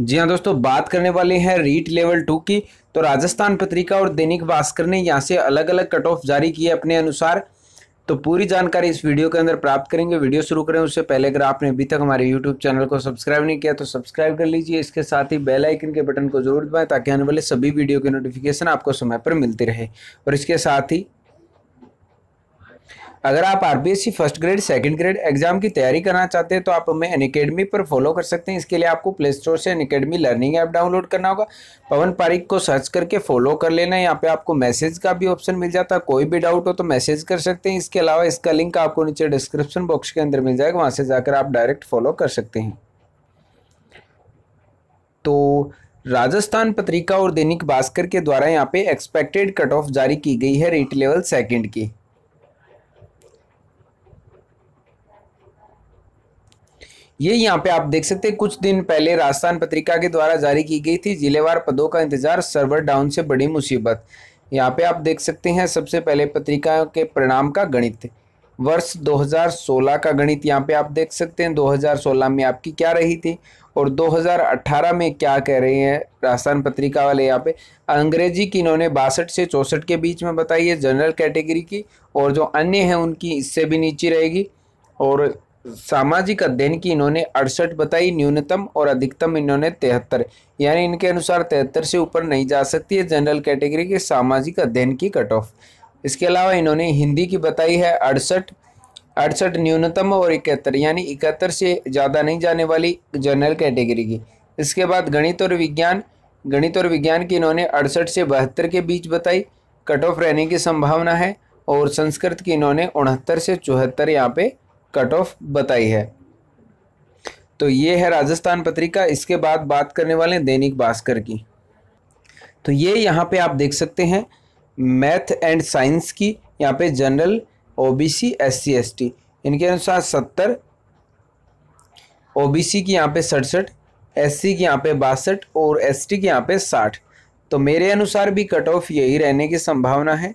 जी हाँ दोस्तों बात करने वाले हैं रीट लेवल टू की तो राजस्थान पत्रिका और दैनिक भास्कर ने यहाँ से अलग अलग कट ऑफ जारी किए अपने अनुसार तो पूरी जानकारी इस वीडियो के अंदर प्राप्त करेंगे वीडियो शुरू करें उससे पहले अगर आपने अभी तक हमारे यूट्यूब चैनल को सब्सक्राइब नहीं किया तो सब्सक्राइब कर लीजिए इसके साथ ही बेल आइकन के बटन को जरूर दबाएं ताकि आने वाले सभी वीडियो के नोटिफिकेशन आपको समय पर मिलते रहे और इसके साथ ही अगर आप R first grade second grade exam की तैयारी करना चाहते हैं तो आप हमें अनकेडमी पर फॉलो कर सकते हैं इसके लिए आपको प्ले स्टोर से अनकेडमी लर्निंग ऐप डाउनलोड करना होगा पवन पारिक को सर्च करके फॉलो कर लेना है यहाँ पे आपको मैसेज का भी ऑप्शन मिल जाता है कोई भी डाउट हो तो मैसेज कर सकते हैं इसके अलावा इसका लिंक आपको नीचे डिस्क्रिप्शन बॉक्स के अंदर मिल जाएगा वहाँ से जाकर आप डायरेक्ट फॉलो कर सकते हैं तो राजस्थान पत्रिका और दैनिक भास्कर के द्वारा यहाँ पे एक्सपेक्टेड कट ऑफ जारी की गई है रेट लेवल सेकेंड की ये यहाँ पे आप देख सकते हैं कुछ दिन पहले राजस्थान पत्रिका के द्वारा जारी की गई थी जिलेवार पदों का इंतजार सर्वर डाउन से बड़ी मुसीबत यहाँ पे आप देख सकते हैं सबसे पहले पत्रिका के परिणाम का गणित वर्ष 2016 का गणित यहाँ पे आप देख सकते हैं 2016 में आपकी क्या रही थी और 2018 में क्या कह रहे हैं राजस्थान पत्रिका वाले यहाँ पे अंग्रेजी की इन्होंने बासठ से चौंसठ के बीच में बताई है जनरल कैटेगरी की और जो अन्य हैं उनकी इससे भी नीचे रहेगी और सामाजिक अध्ययन की इन्होंने अड़सठ बताई न्यूनतम और अधिकतम इन्होंने तिहत्तर यानी इनके अनुसार तिहत्तर से ऊपर नहीं जा सकती है जनरल कैटेगरी के सामाजिक अध्ययन की कट ऑफ इसके अलावा इन्होंने हिंदी की बताई है अड़सठ अड़सठ न्यूनतम और इकहत्तर यानी इकहत्तर से ज़्यादा नहीं जाने वाली जनरल कैटेगरी की इसके बाद गणित और विज्ञान गणित और विज्ञान की इन्होंने अड़सठ से बहत्तर के बीच बताई कट ऑफ रहने की संभावना है और संस्कृत की इन्होंने उनहत्तर से चौहत्तर यहाँ पे कट ऑफ बताई है तो ये है राजस्थान पत्रिका इसके बाद बात करने वाले दैनिक भास्कर की तो ये यहाँ पे आप देख सकते हैं मैथ एंड साइंस की यहाँ पे जनरल ओबीसी एससी एसटी इनके अनुसार सत्तर ओबीसी की यहाँ पे सड़सठ एससी की यहाँ पे बासठ और एसटी की यहाँ पे साठ तो मेरे अनुसार भी कट ऑफ यही रहने की संभावना है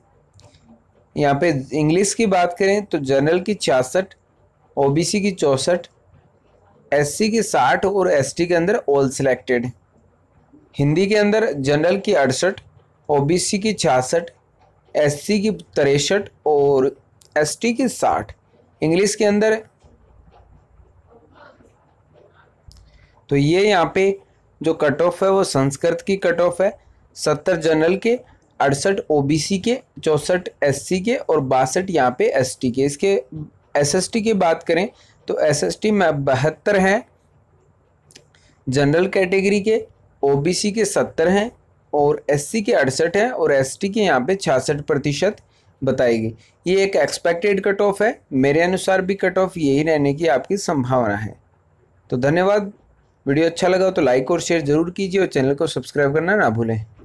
यहाँ पे इंग्लिश की बात करें तो जनरल की छियासठ ओबीसी की चौंसठ एससी की साठ और एसटी के अंदर ऑल सिलेक्टेड हिंदी के अंदर जनरल की अड़सठ ओबीसी की छियासठ एससी की तिरसठ और एसटी की साठ इंग्लिश के अंदर तो ये यहाँ पे जो कट ऑफ है वो संस्कृत की कट ऑफ है सत्तर जनरल के अड़सठ ओबीसी के चौंसठ एससी के और बासठ यहाँ पे एसटी के इसके एसएसटी की बात करें तो एसएसटी में बहत्तर हैं जनरल कैटेगरी के ओबीसी के सत्तर हैं और एससी के अड़सठ हैं और एसटी के यहाँ पे छियासठ प्रतिशत बताएगी ये एक एक्सपेक्टेड कट ऑफ है मेरे अनुसार भी कट ऑफ यही रहने की आपकी संभावना है तो धन्यवाद वीडियो अच्छा लगा तो लाइक और शेयर जरूर कीजिए और चैनल को सब्सक्राइब करना ना भूलें